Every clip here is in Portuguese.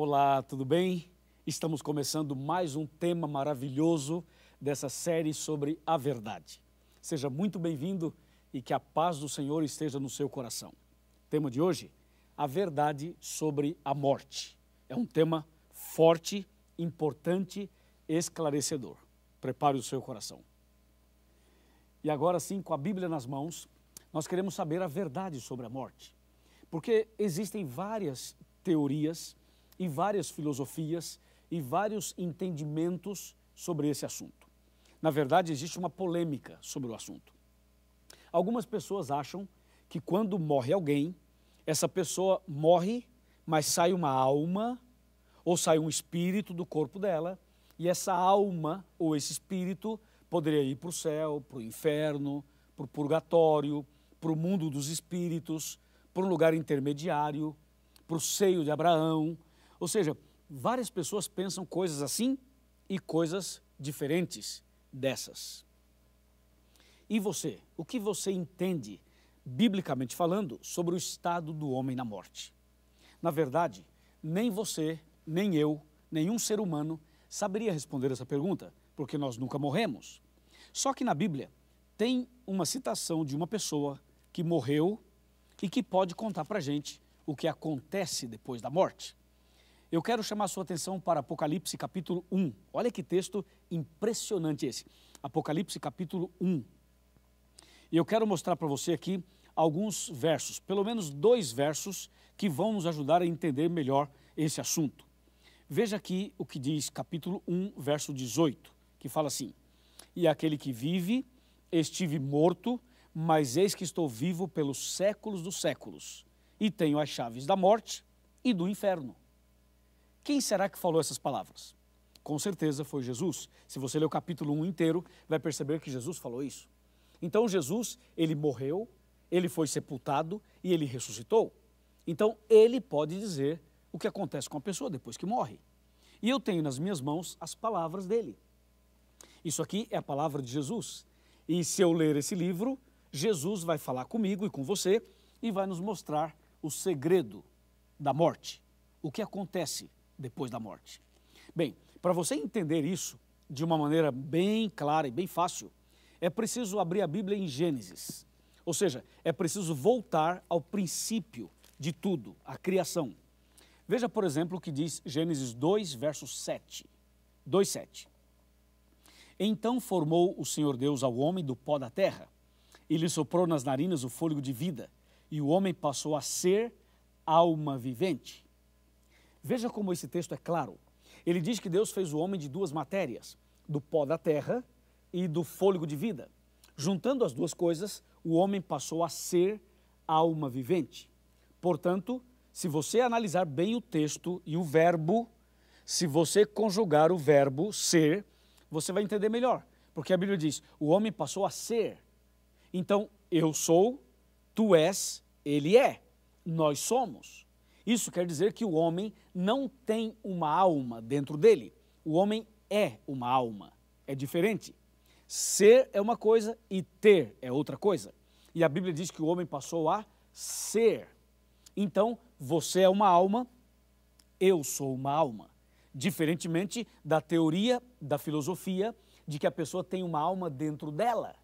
Olá, tudo bem? Estamos começando mais um tema maravilhoso dessa série sobre a verdade. Seja muito bem-vindo e que a paz do Senhor esteja no seu coração. tema de hoje: a verdade sobre a morte. É um tema forte, importante, esclarecedor. Prepare o seu coração. E agora sim, com a Bíblia nas mãos, nós queremos saber a verdade sobre a morte. Porque existem várias teorias e várias filosofias e vários entendimentos sobre esse assunto. Na verdade, existe uma polêmica sobre o assunto. Algumas pessoas acham que quando morre alguém, essa pessoa morre, mas sai uma alma ou sai um espírito do corpo dela, e essa alma ou esse espírito poderia ir para o céu, para o inferno, para o purgatório, para o mundo dos espíritos, para um lugar intermediário, para o seio de Abraão, ou seja, várias pessoas pensam coisas assim e coisas diferentes dessas. E você? O que você entende, biblicamente falando, sobre o estado do homem na morte? Na verdade, nem você, nem eu, nenhum ser humano saberia responder essa pergunta, porque nós nunca morremos. Só que na Bíblia tem uma citação de uma pessoa que morreu e que pode contar para gente o que acontece depois da morte. Eu quero chamar a sua atenção para Apocalipse capítulo 1. Olha que texto impressionante esse. Apocalipse capítulo 1. E eu quero mostrar para você aqui alguns versos, pelo menos dois versos, que vão nos ajudar a entender melhor esse assunto. Veja aqui o que diz capítulo 1, verso 18, que fala assim: E aquele que vive, estive morto, mas eis que estou vivo pelos séculos dos séculos, e tenho as chaves da morte e do inferno. Quem será que falou essas palavras? Com certeza foi Jesus. Se você ler o capítulo 1 inteiro, vai perceber que Jesus falou isso. Então Jesus, ele morreu, ele foi sepultado e ele ressuscitou. Então ele pode dizer o que acontece com a pessoa depois que morre. E eu tenho nas minhas mãos as palavras dele. Isso aqui é a palavra de Jesus. E se eu ler esse livro, Jesus vai falar comigo e com você e vai nos mostrar o segredo da morte, o que acontece depois da morte. Bem, para você entender isso de uma maneira bem clara e bem fácil, é preciso abrir a Bíblia em Gênesis. Ou seja, é preciso voltar ao princípio de tudo, a criação. Veja, por exemplo, o que diz Gênesis 2, verso 7. 2, 7. Então formou o Senhor Deus ao homem do pó da terra, e lhe soprou nas narinas o fôlego de vida, e o homem passou a ser alma vivente. Veja como esse texto é claro. Ele diz que Deus fez o homem de duas matérias, do pó da terra e do fôlego de vida. Juntando as duas coisas, o homem passou a ser alma vivente. Portanto, se você analisar bem o texto e o verbo, se você conjugar o verbo ser, você vai entender melhor. Porque a Bíblia diz: o homem passou a ser. Então, eu sou, tu és, ele é, nós somos. Isso quer dizer que o homem não tem uma alma dentro dele. O homem é uma alma. É diferente. Ser é uma coisa e ter é outra coisa. E a Bíblia diz que o homem passou a ser. Então, você é uma alma, eu sou uma alma. Diferentemente da teoria, da filosofia, de que a pessoa tem uma alma dentro dela.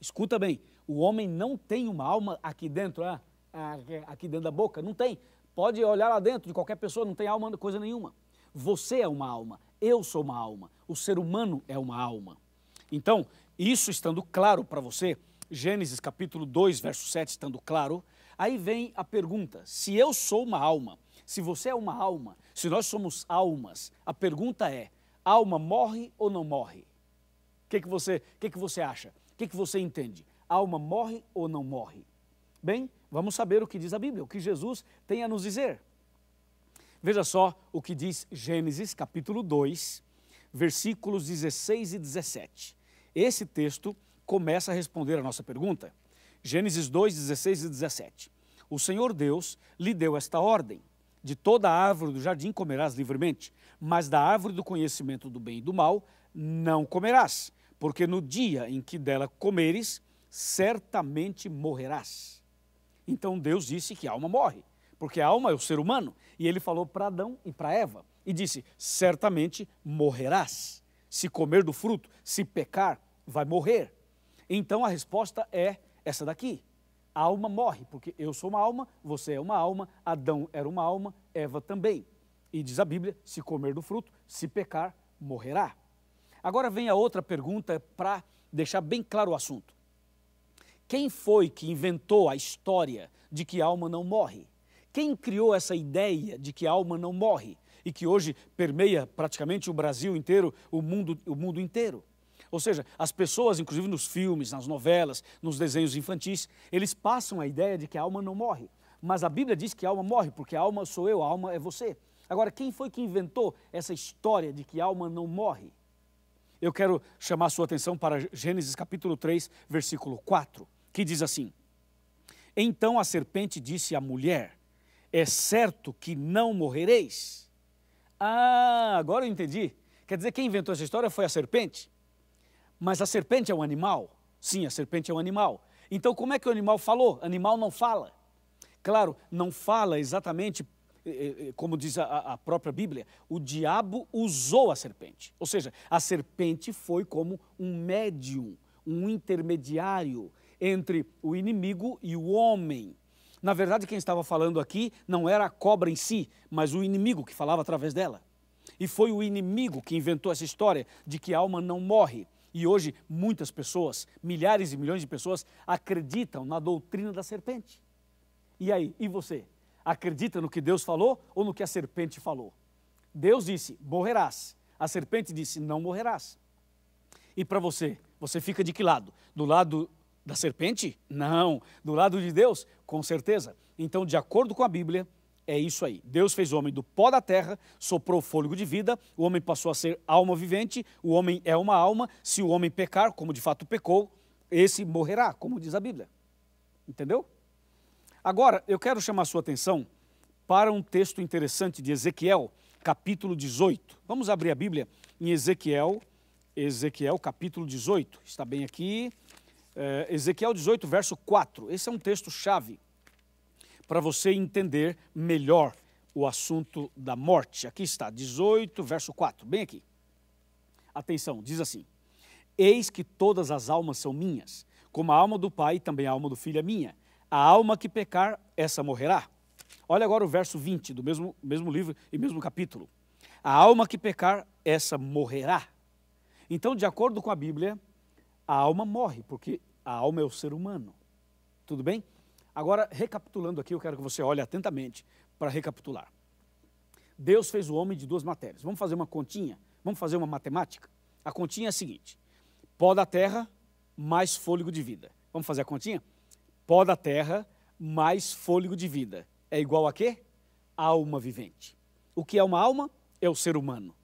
Escuta bem, o homem não tem uma alma aqui dentro, ah, ah aqui dentro da boca, não tem. Pode olhar lá dentro de qualquer pessoa, não tem alma coisa nenhuma. Você é uma alma, eu sou uma alma, o ser humano é uma alma. Então, isso estando claro para você, Gênesis capítulo 2, verso 7 estando claro, aí vem a pergunta: se eu sou uma alma, se você é uma alma, se nós somos almas, a pergunta é: alma morre ou não morre? O que, que, você, que, que você acha? O que, que você entende? Alma morre ou não morre? Bem, Vamos saber o que diz a Bíblia, o que Jesus tem a nos dizer. Veja só o que diz Gênesis capítulo 2, versículos 16 e 17. Esse texto começa a responder a nossa pergunta. Gênesis 2, 16 e 17. O Senhor Deus lhe deu esta ordem: De toda a árvore do jardim comerás livremente, mas da árvore do conhecimento do bem e do mal não comerás, porque no dia em que dela comeres, certamente morrerás. Então Deus disse que a alma morre, porque a alma é o ser humano. E ele falou para Adão e para Eva e disse: certamente morrerás. Se comer do fruto, se pecar, vai morrer. Então a resposta é essa daqui. A alma morre, porque eu sou uma alma, você é uma alma, Adão era uma alma, Eva também. E diz a Bíblia: se comer do fruto, se pecar, morrerá. Agora vem a outra pergunta para deixar bem claro o assunto. Quem foi que inventou a história de que a alma não morre? Quem criou essa ideia de que a alma não morre e que hoje permeia praticamente o Brasil inteiro, o mundo, o mundo inteiro? Ou seja, as pessoas, inclusive nos filmes, nas novelas, nos desenhos infantis, eles passam a ideia de que a alma não morre. Mas a Bíblia diz que a alma morre, porque a alma sou eu, a alma é você. Agora, quem foi que inventou essa história de que a alma não morre? Eu quero chamar a sua atenção para Gênesis capítulo 3, versículo 4 que diz assim: Então a serpente disse à mulher: É certo que não morrereis? Ah, agora eu entendi. Quer dizer, quem inventou essa história foi a serpente. Mas a serpente é um animal? Sim, a serpente é um animal. Então, como é que o animal falou? Animal não fala. Claro, não fala exatamente eh, eh, eh, como diz a, própria Bíblia, o diabo usou a serpente. Ou seja, a serpente foi como um médium, um intermediário entre o inimigo e o homem. Na verdade, quem estava falando aqui não era a cobra em si, mas o inimigo que falava através dela. E foi o inimigo que inventou essa história de que a alma não morre. E hoje muitas pessoas, milhares e milhões de pessoas, acreditam na doutrina da serpente. E aí, e você? Acredita no que Deus falou ou no que a serpente falou? Deus disse: morrerás. A serpente disse: não morrerás. E para você, você fica de que lado? Do lado da serpente? Não. Do lado de Deus? Com certeza. Então, de acordo com a Bíblia, é isso aí. Deus fez o homem do pó da terra, soprou fôlego de vida, o homem passou a ser alma vivente, o homem é uma alma. Se o homem pecar, como de fato pecou, esse morrerá, como diz a Bíblia. Entendeu? Agora, eu quero chamar a sua atenção para um texto interessante de Ezequiel, capítulo 18. Vamos abrir a Bíblia em Ezequiel, Ezequiel, capítulo 18. Está bem aqui é, Ezequiel 18, verso 4. Esse é um texto chave para você entender melhor o assunto da morte. Aqui está, 18, verso 4, bem aqui. Atenção, diz assim: Eis que todas as almas são minhas, como a alma do Pai, também a alma do Filho é minha. A alma que pecar, essa morrerá. Olha agora o verso 20 do mesmo, mesmo livro e mesmo capítulo. A alma que pecar, essa morrerá. Então, de acordo com a Bíblia, a alma morre, porque a alma é o ser humano. Tudo bem? Agora, recapitulando aqui, eu quero que você olhe atentamente para recapitular. Deus fez o homem de duas matérias. Vamos fazer uma continha? Vamos fazer uma matemática? A continha é a seguinte: pó da terra mais fôlego de vida. Vamos fazer a continha? Pó da terra mais fôlego de vida é igual a quê? Alma vivente. O que é uma alma? É o ser humano.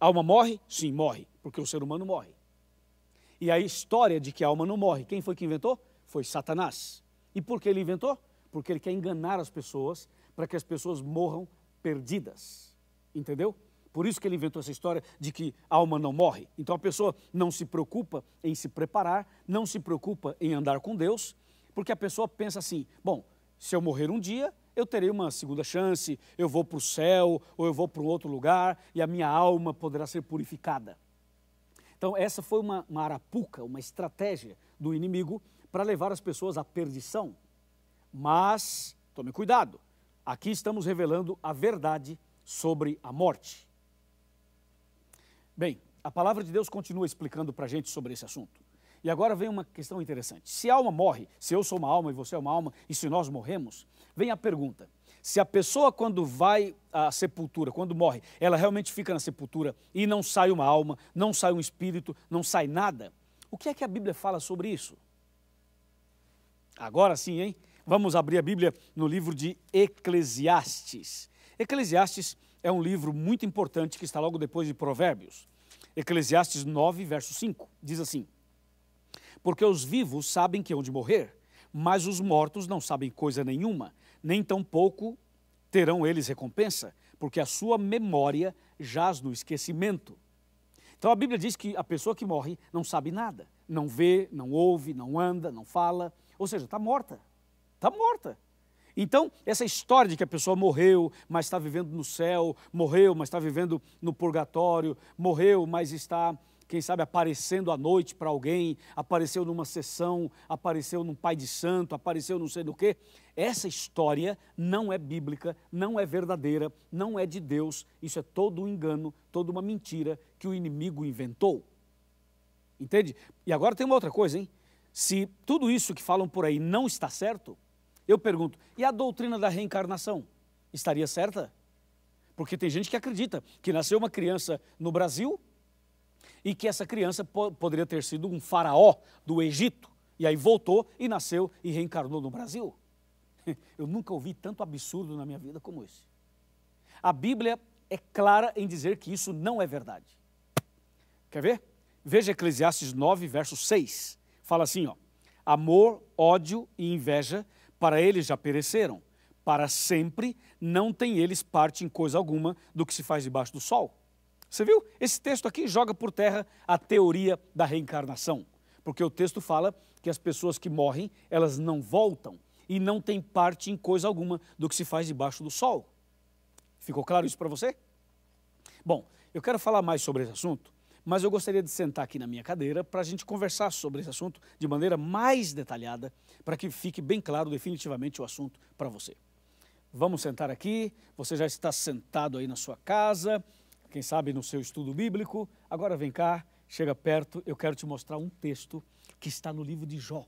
alma morre? Sim, morre, porque o ser humano morre. E a história de que a alma não morre, quem foi que inventou? Foi Satanás. E por que ele inventou? Porque ele quer enganar as pessoas para que as pessoas morram perdidas. Entendeu? Por isso que ele inventou essa história de que a alma não morre. Então a pessoa não se preocupa em se preparar, não se preocupa em andar com Deus, porque a pessoa pensa assim: bom, se eu morrer um dia, eu terei uma segunda chance, eu vou para o céu ou eu vou para um outro lugar e a minha alma poderá ser purificada. Então, essa foi uma, uma arapuca, uma estratégia do inimigo para levar as pessoas à perdição. Mas, tome cuidado, aqui estamos revelando a verdade sobre a morte. Bem, a palavra de Deus continua explicando para a gente sobre esse assunto. E agora vem uma questão interessante. Se a alma morre, se eu sou uma alma e você é uma alma, e se nós morremos, vem a pergunta: se a pessoa, quando vai à sepultura, quando morre, ela realmente fica na sepultura e não sai uma alma, não sai um espírito, não sai nada, o que é que a Bíblia fala sobre isso? Agora sim, hein? Vamos abrir a Bíblia no livro de Eclesiastes. Eclesiastes é um livro muito importante que está logo depois de Provérbios. Eclesiastes 9, verso 5, diz assim: Porque os vivos sabem que hão de morrer, mas os mortos não sabem coisa nenhuma, nem tampouco terão eles recompensa, porque a sua memória jaz no esquecimento. Então a Bíblia diz que a pessoa que morre não sabe nada, não vê, não ouve, não anda, não fala, ou seja, está morta. Está morta. Então, essa história de que a pessoa morreu, mas está vivendo no céu, morreu, mas está vivendo no purgatório, morreu, mas está quem sabe aparecendo à noite para alguém, apareceu numa sessão, apareceu num pai de santo, apareceu não sei do quê. Essa história não é bíblica, não é verdadeira, não é de Deus. Isso é todo um engano, toda uma mentira que o inimigo inventou. Entende? E agora tem uma outra coisa, hein? Se tudo isso que falam por aí não está certo, eu pergunto, e a doutrina da reencarnação estaria certa? Porque tem gente que acredita que nasceu uma criança no Brasil, e que essa criança po poderia ter sido um faraó do Egito. E aí voltou e nasceu e reencarnou no Brasil. Eu nunca ouvi tanto absurdo na minha vida como esse. A Bíblia é clara em dizer que isso não é verdade. Quer ver? Veja Eclesiastes 9, verso 6. Fala assim, ó: Amor, ódio e inveja para eles já pereceram. Para sempre não tem eles parte em coisa alguma do que se faz debaixo do sol. Você viu? Esse texto aqui joga por terra a teoria da reencarnação, porque o texto fala que as pessoas que morrem, elas não voltam e não têm parte em coisa alguma do que se faz debaixo do sol. Ficou claro isso para você? Bom, eu quero falar mais sobre esse assunto, mas eu gostaria de sentar aqui na minha cadeira para a gente conversar sobre esse assunto de maneira mais detalhada, para que fique bem claro definitivamente o assunto para você. Vamos sentar aqui, você já está sentado aí na sua casa, quem sabe no seu estudo bíblico. Agora vem cá, chega perto, eu quero te mostrar um texto que está no livro de Jó.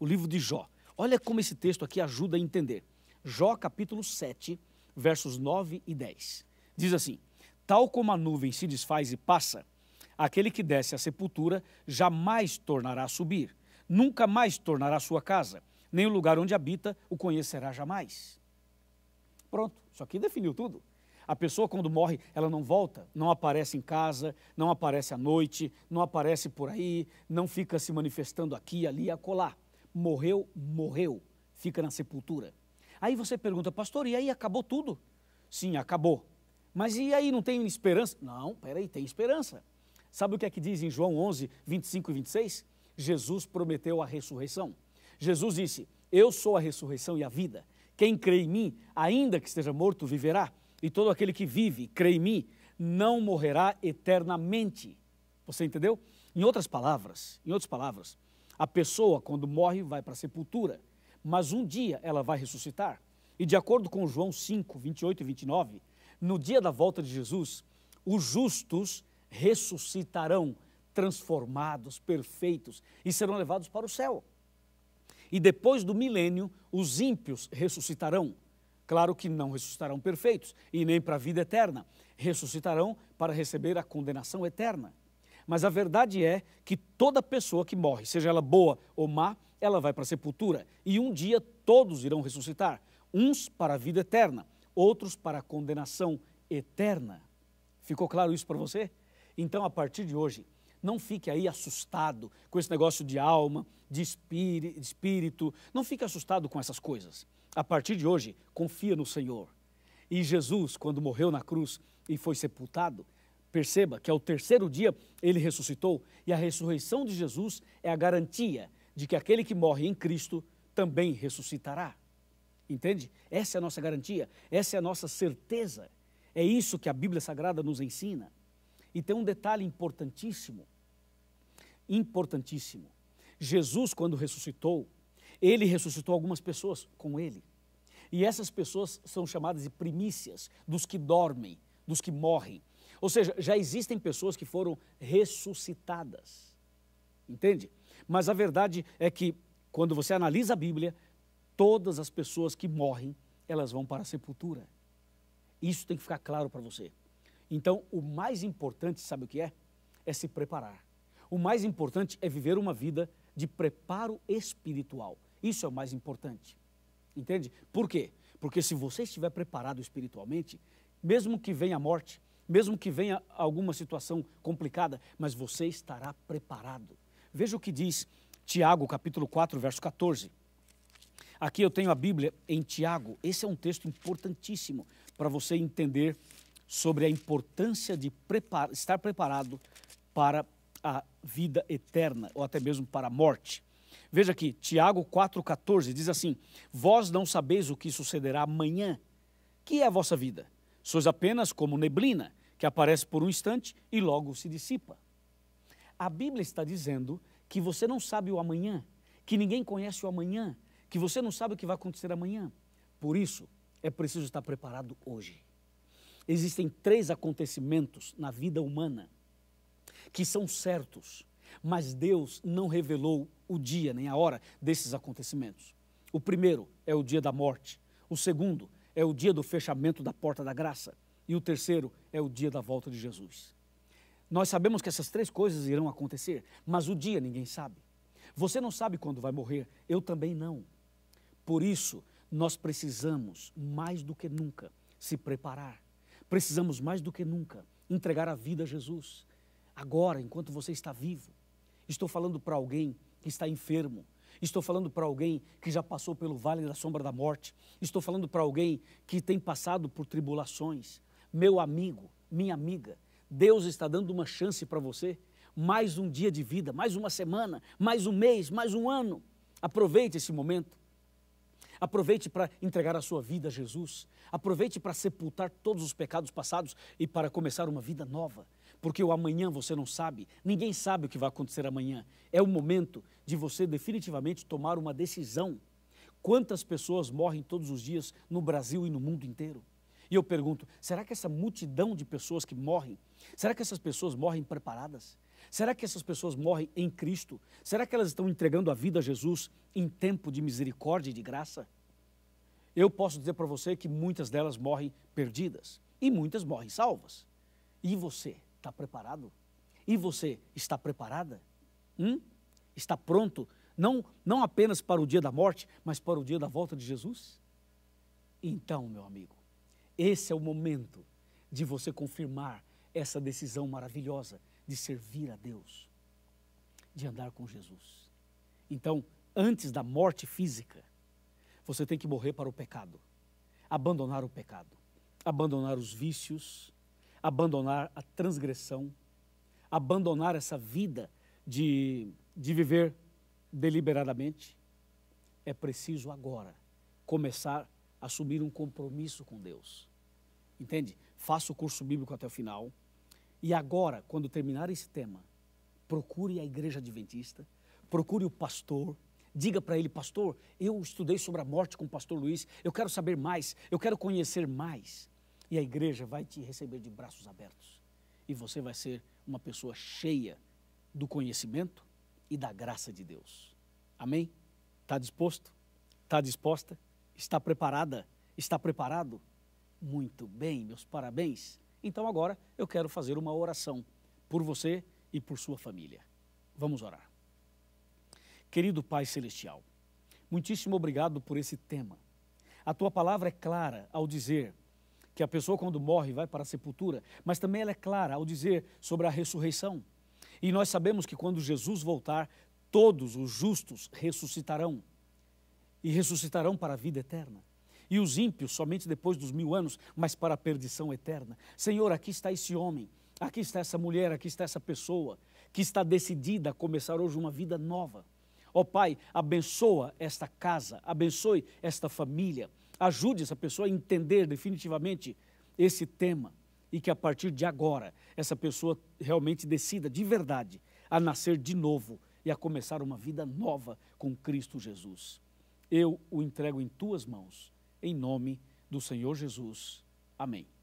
O livro de Jó. Olha como esse texto aqui ajuda a entender. Jó capítulo 7, versos 9 e 10. Diz assim: Tal como a nuvem se desfaz e passa, aquele que desce à sepultura jamais tornará a subir, nunca mais tornará a sua casa, nem o lugar onde habita o conhecerá jamais. Pronto, isso aqui definiu tudo. A pessoa, quando morre, ela não volta, não aparece em casa, não aparece à noite, não aparece por aí, não fica se manifestando aqui, ali, acolá. Morreu, morreu, fica na sepultura. Aí você pergunta, pastor, e aí acabou tudo? Sim, acabou. Mas e aí não tem esperança? Não, peraí, tem esperança. Sabe o que é que diz em João 11, 25 e 26? Jesus prometeu a ressurreição. Jesus disse: Eu sou a ressurreição e a vida. Quem crê em mim, ainda que esteja morto, viverá. E todo aquele que vive, crê em mim, não morrerá eternamente. Você entendeu? Em outras palavras, em outras palavras, a pessoa quando morre vai para a sepultura, mas um dia ela vai ressuscitar. E de acordo com João 5, 28 e 29, no dia da volta de Jesus, os justos ressuscitarão, transformados, perfeitos e serão levados para o céu. E depois do milênio, os ímpios ressuscitarão, Claro que não ressuscitarão perfeitos e nem para a vida eterna. Ressuscitarão para receber a condenação eterna. Mas a verdade é que toda pessoa que morre, seja ela boa ou má, ela vai para a sepultura. E um dia todos irão ressuscitar. Uns para a vida eterna, outros para a condenação eterna. Ficou claro isso para você? Então, a partir de hoje, não fique aí assustado com esse negócio de alma, de espírito, não fique assustado com essas coisas. A partir de hoje, confia no Senhor. E Jesus, quando morreu na cruz e foi sepultado, perceba que ao terceiro dia ele ressuscitou e a ressurreição de Jesus é a garantia de que aquele que morre em Cristo também ressuscitará. Entende? Essa é a nossa garantia, essa é a nossa certeza. É isso que a Bíblia Sagrada nos ensina. E tem um detalhe importantíssimo. Importantíssimo. Jesus, quando ressuscitou, ele ressuscitou algumas pessoas com ele. E essas pessoas são chamadas de primícias dos que dormem, dos que morrem. Ou seja, já existem pessoas que foram ressuscitadas. Entende? Mas a verdade é que quando você analisa a Bíblia, todas as pessoas que morrem, elas vão para a sepultura. Isso tem que ficar claro para você. Então, o mais importante, sabe o que é? É se preparar. O mais importante é viver uma vida de preparo espiritual. Isso é o mais importante. Entende? Por quê? Porque se você estiver preparado espiritualmente, mesmo que venha a morte, mesmo que venha alguma situação complicada, mas você estará preparado. Veja o que diz Tiago, capítulo 4, verso 14. Aqui eu tenho a Bíblia em Tiago. Esse é um texto importantíssimo para você entender sobre a importância de estar preparado para a vida eterna ou até mesmo para a morte. Veja aqui, Tiago 4,14 diz assim: Vós não sabeis o que sucederá amanhã. Que é a vossa vida? Sois apenas como neblina, que aparece por um instante e logo se dissipa. A Bíblia está dizendo que você não sabe o amanhã, que ninguém conhece o amanhã, que você não sabe o que vai acontecer amanhã. Por isso, é preciso estar preparado hoje. Existem três acontecimentos na vida humana que são certos mas Deus não revelou o dia nem a hora desses acontecimentos. O primeiro é o dia da morte, o segundo é o dia do fechamento da porta da graça, e o terceiro é o dia da volta de Jesus. Nós sabemos que essas três coisas irão acontecer, mas o dia ninguém sabe. Você não sabe quando vai morrer, eu também não. Por isso, nós precisamos, mais do que nunca, se preparar. Precisamos, mais do que nunca, entregar a vida a Jesus, agora, enquanto você está vivo. Estou falando para alguém que está enfermo. Estou falando para alguém que já passou pelo vale da sombra da morte. Estou falando para alguém que tem passado por tribulações. Meu amigo, minha amiga, Deus está dando uma chance para você. Mais um dia de vida, mais uma semana, mais um mês, mais um ano. Aproveite esse momento. Aproveite para entregar a sua vida a Jesus. Aproveite para sepultar todos os pecados passados e para começar uma vida nova porque o amanhã você não sabe, ninguém sabe o que vai acontecer amanhã. É o momento de você definitivamente tomar uma decisão. Quantas pessoas morrem todos os dias no Brasil e no mundo inteiro? E eu pergunto: será que essa multidão de pessoas que morrem, será que essas pessoas morrem preparadas? Será que essas pessoas morrem em Cristo? Será que elas estão entregando a vida a Jesus em tempo de misericórdia e de graça? Eu posso dizer para você que muitas delas morrem perdidas e muitas morrem salvas. E você? Está preparado? E você está preparada? Hum? Está pronto? Não, não apenas para o dia da morte, mas para o dia da volta de Jesus? Então, meu amigo, esse é o momento de você confirmar essa decisão maravilhosa de servir a Deus, de andar com Jesus. Então, antes da morte física, você tem que morrer para o pecado, abandonar o pecado, abandonar os vícios, abandonar a transgressão, abandonar essa vida de, de viver deliberadamente, é preciso agora começar a assumir um compromisso com Deus. Entende? Faça o curso bíblico até o final. E agora, quando terminar esse tema, procure a igreja adventista, procure o pastor, diga para ele, pastor, eu estudei sobre a morte com o pastor Luiz, eu quero saber mais, eu quero conhecer mais. E a igreja vai te receber de braços abertos. E você vai ser uma pessoa cheia do conhecimento e da graça de Deus. Amém? Está disposto? Está disposta? Está preparada? Está preparado? Muito bem, meus parabéns. Então agora eu quero fazer uma oração por você e por sua família. Vamos orar. Querido Pai Celestial, muitíssimo obrigado por esse tema. A tua palavra é clara ao dizer que a pessoa quando morre vai para a sepultura, mas também ela é clara ao dizer sobre a ressurreição. E nós sabemos que quando Jesus voltar, todos os justos ressuscitarão e ressuscitarão para a vida eterna. E os ímpios somente depois dos mil anos, mas para a perdição eterna. Senhor, aqui está esse homem, aqui está essa mulher, aqui está essa pessoa que está decidida a começar hoje uma vida nova. Ó oh, Pai, abençoa esta casa, abençoe esta família, ajude essa pessoa a entender definitivamente esse tema e que a partir de agora essa pessoa realmente decida de verdade a nascer de novo e a começar uma vida nova com Cristo Jesus. Eu o entrego em tuas mãos, em nome do Senhor Jesus. Amém.